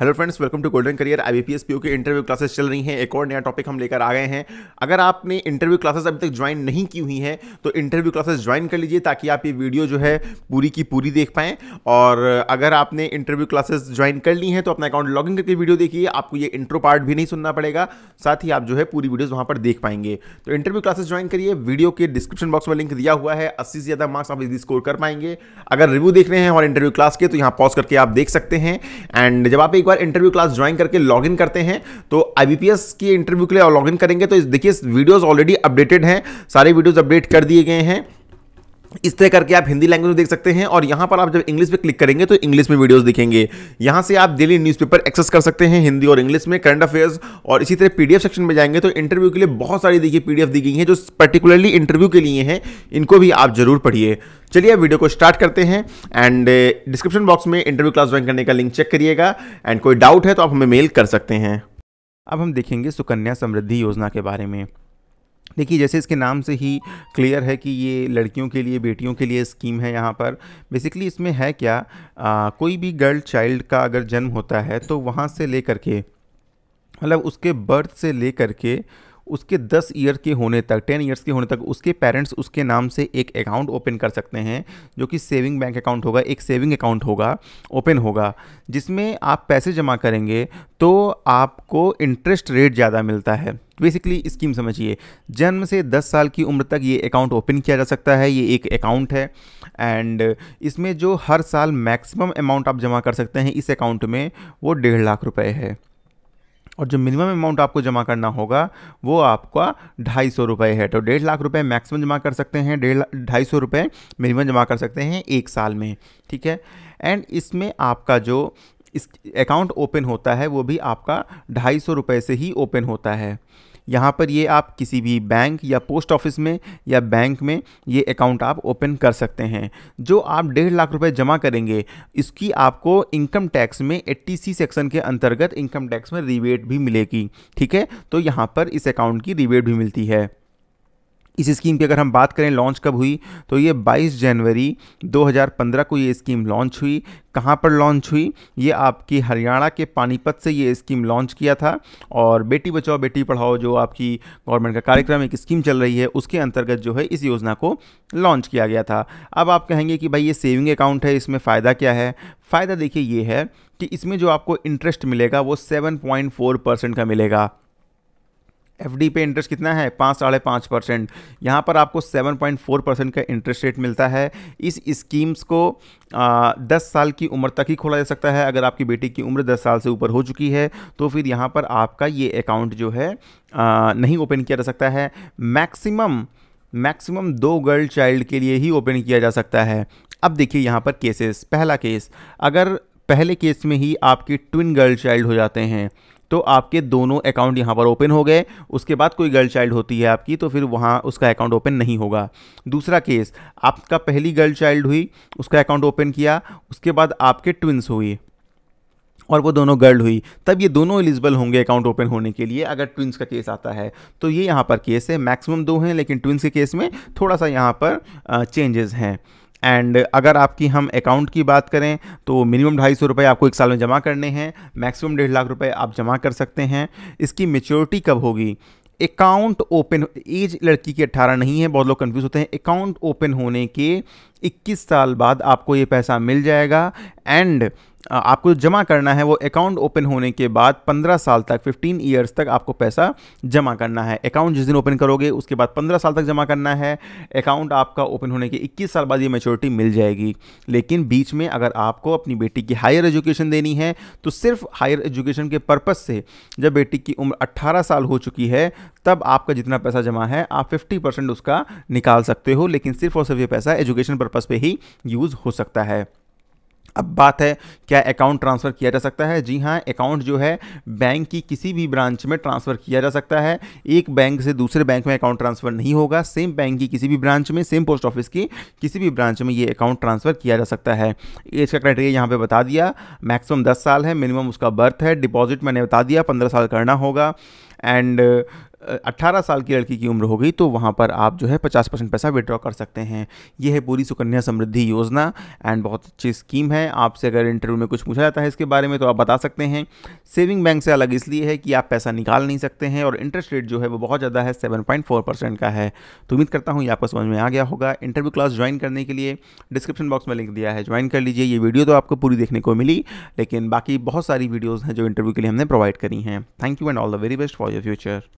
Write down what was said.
hello friends welcome to golden career I B के interview classes चल रही हैं एक और नया टॉपिक हम लेकर आ गए हैं अगर आपने इंटरव्यू क्लासेस अभी तक ज्वाइन नहीं की हुई हैं तो इंटरव्यू क्लासेस ज्वाइन कर लीजिए ताकि आप ये वीडियो जो है पूरी की पूरी देख पाएं और अगर आपने इंटरव्यू क्लासेस ज्वाइन कर ली हैं तो अपना अकाउंट लॉगिन करके वीडियो देखिए आपको ये इंट्रो पार्ट भी नहीं सुनना पड़ेगा साथ ही आप जो है पूरी वीडियोज़ वहाँ पर देख पाएंगे तो इंटरव्यू क्लासेस ज्वाइन करिए वीडियो के डिस्क्रिप्शन बॉक्स में लिंक दिया हुआ है अस्सी से ज़्यादा मार्क्स आप इसी स्कोर कर पाएंगे अगर रिव्यू देख रहे हैं और इंटरव्यू क्लास के तो यहाँ पॉज करके आप देख सकते हैं एंड जब आप एक बार इंटरव्यू क्लास ज्वाइन करके लॉगिन करते हैं तो आईबीपीएस की इंटरव्यू के लिए लॉगिन करेंगे तो देखिए वीडियोस ऑलरेडी अपडेटेड हैं सारे वीडियोस अपडेट कर दिए गए हैं इस तरह करके आप हिंदी लैंग्वेज में देख सकते हैं और यहाँ पर आप जब इंग्लिश पे क्लिक करेंगे तो इंग्लिश में वीडियोस दिखेंगे यहाँ से आप डेली न्यूज़पेपर एक्सेस कर सकते हैं हिंदी और इंग्लिश में करंट अफेयर्स और इसी तरह पीडीएफ सेक्शन में जाएंगे तो इंटरव्यू के लिए बहुत सारी देखिए पी दी गई हैं जो पर्टिकुलरली इंटरव्यू के लिए हैं इनको भी आप जरूर पढ़िए चलिए आप वीडियो को स्टार्ट करते हैं एंड डिस्क्रिप्शन बॉक्स में इंटरव्यू क्लास ज्वाइन करने का लिंक चेक करिएगा एंड कोई डाउट है तो आप हमें मेल कर सकते हैं अब हम देखेंगे सुकन्या समृद्धि योजना के बारे में देखिए जैसे इसके नाम से ही क्लियर है कि ये लड़कियों के लिए बेटियों के लिए स्कीम है यहाँ पर बेसिकली इसमें है क्या आ, कोई भी गर्ल चाइल्ड का अगर जन्म होता है तो वहाँ से ले करके मतलब उसके बर्थ से ले करके उसके 10 ईयर के होने तक 10 ईयर्स के होने तक उसके पेरेंट्स उसके नाम से एक अकाउंट ओपन कर सकते हैं जो कि सेविंग बैंक अकाउंट होगा एक सेविंग अकाउंट होगा ओपन होगा जिसमें आप पैसे जमा करेंगे तो आपको इंटरेस्ट रेट ज़्यादा मिलता है बेसिकली स्कीम समझिए जन्म से 10 साल की उम्र तक ये अकाउंट ओपन किया जा सकता है ये एक अकाउंट है एंड इसमें जो हर साल मैक्सिमम अमाउंट आप जमा कर सकते हैं इस अकाउंट में वो डेढ़ लाख रुपए है और जो मिनिमम अमाउंट आपको जमा करना होगा वो आपका ढाई सौ रुपये है तो डेढ़ लाख रुपये मैक्सिमम जमा कर सकते हैं डेढ़ ढाई सौ रुपये मिनिमम जमा कर सकते हैं एक साल में ठीक है एंड इसमें आपका जो इस अकाउंट ओपन होता है वो भी आपका ढाई सौ रुपये से ही ओपन होता है यहाँ पर ये आप किसी भी बैंक या पोस्ट ऑफिस में या बैंक में ये अकाउंट आप ओपन कर सकते हैं जो आप डेढ़ लाख रुपए जमा करेंगे इसकी आपको इनकम टैक्स में एट्टी सेक्शन के अंतर्गत इनकम टैक्स में रिबेट भी मिलेगी ठीक है तो यहाँ पर इस अकाउंट की रिबेट भी मिलती है इस स्कीम की अगर हम बात करें लॉन्च कब हुई तो ये 22 जनवरी 2015 को ये स्कीम लॉन्च हुई कहाँ पर लॉन्च हुई ये आपकी हरियाणा के पानीपत से ये स्कीम लॉन्च किया था और बेटी बचाओ बेटी पढ़ाओ जो आपकी गवर्नमेंट का कार्यक्रम एक स्कीम चल रही है उसके अंतर्गत जो है इस योजना को लॉन्च किया गया था अब आप कहेंगे कि भाई ये सेविंग अकाउंट है इसमें फ़ायदा क्या है फ़ायदा देखिए ये है कि इसमें जो आपको इंटरेस्ट मिलेगा वो सेवन परसेंट का मिलेगा एफ पे इंटरेस्ट कितना है पाँच साढ़े पाँच परसेंट यहाँ पर आपको सेवन पॉइंट फोर परसेंट का इंटरेस्ट रेट मिलता है इस स्कीम्स को आ, दस साल की उम्र तक ही खोला जा सकता है अगर आपकी बेटी की उम्र दस साल से ऊपर हो चुकी है तो फिर यहाँ पर आपका ये अकाउंट जो है आ, नहीं ओपन किया जा सकता है मैक्सिमम मैक्सिमम दो गर्ल चाइल्ड के लिए ही ओपन किया जा सकता है अब देखिए यहाँ पर केसेस पहला केस अगर पहले केस में ही आपके ट्विन गर्ल चाइल्ड हो जाते हैं तो आपके दोनों अकाउंट यहाँ पर ओपन हो गए उसके बाद कोई गर्ल चाइल्ड होती है आपकी तो फिर वहाँ उसका अकाउंट ओपन नहीं होगा दूसरा केस आपका पहली गर्ल चाइल्ड हुई उसका अकाउंट ओपन किया उसके बाद आपके ट्विंस हुई और वो दोनों गर्ल हुई तब ये दोनों एलिजिबल होंगे अकाउंट ओपन होने के लिए अगर ट्विंस का केस आता है तो ये यहाँ पर केस है मैक्सिमम दो हैं लेकिन ट्विंस के केस में थोड़ा सा यहाँ पर चेंजेस हैं एंड अगर आपकी हम अकाउंट की बात करें तो मिनिमम ढाई सौ रुपये आपको एक साल में जमा करने हैं मैक्सिमम डेढ़ लाख रुपए आप जमा कर सकते हैं इसकी मेच्योरिटी कब होगी अकाउंट ओपन एज लड़की की 18 नहीं है बहुत लोग कंफ्यूज होते हैं अकाउंट ओपन होने के 21 साल बाद आपको ये पैसा मिल जाएगा एंड आपको जमा करना है वो अकाउंट ओपन होने के बाद 15 साल तक 15 ईयर्स तक आपको पैसा जमा करना है अकाउंट जिस दिन ओपन करोगे उसके बाद 15 साल तक जमा करना है अकाउंट आपका ओपन होने के 21 साल बाद ये मेचोरिटी मिल जाएगी लेकिन बीच में अगर आपको अपनी बेटी की हायर एजुकेशन देनी है तो सिर्फ हायर एजुकेशन के पर्पज़ से जब बेटी की उम्र अट्ठारह साल हो चुकी है तब आपका जितना पैसा जमा है आप फिफ्टी उसका निकाल सकते हो लेकिन सिर्फ और सिर्फ ये पैसा एजुकेशन पर्पज़ पर ही यूज़ हो सकता है अब बात है क्या अकाउंट ट्रांसफ़र किया जा सकता है जी हाँ अकाउंट जो है बैंक की किसी भी ब्रांच में ट्रांसफ़र किया जा सकता है एक बैंक से दूसरे बैंक में अकाउंट ट्रांसफ़र नहीं होगा सेम बैंक की किसी भी ब्रांच में सेम पोस्ट ऑफिस की किसी भी ब्रांच में ये अकाउंट ट्रांसफ़र किया जा सकता है एज का क्राइटेरिया यहाँ पर बता दिया मैक्सिमम दस साल है मिनिमम उसका बर्थ है डिपॉजिट मैंने बता दिया पंद्रह साल करना होगा एंड 18 साल की लड़की की उम्र हो गई तो वहाँ पर आप जो है 50 परसेंट पैसा विड्रॉ कर सकते हैं यह है पूरी सुकन्या समृद्धि योजना एंड बहुत अच्छी स्कीम है आपसे अगर इंटरव्यू में कुछ पूछा जाता है इसके बारे में तो आप बता सकते हैं सेविंग बैंक से अलग इसलिए है कि आप पैसा निकाल नहीं सकते हैं और इंटरेस्ट रेट जो है वो बहुत ज़्यादा है सेवन का है तो उम्मीद करता हूँ ये आपको समझ में आ गया होगा इंटरव्यू क्लास ज्वाइन करने के लिए डिस्क्रिप्शन बॉक्स में लिंक दिया है ज्वाइन कर लीजिए ये वीडियो तो आपको पूरी देखने को मिली लेकिन बाकी बहुत सारी वीडियोज़ हैं जो इंटरव्यू के लिए हमने प्रोवाइड करी हैं thank you and all the very best for your future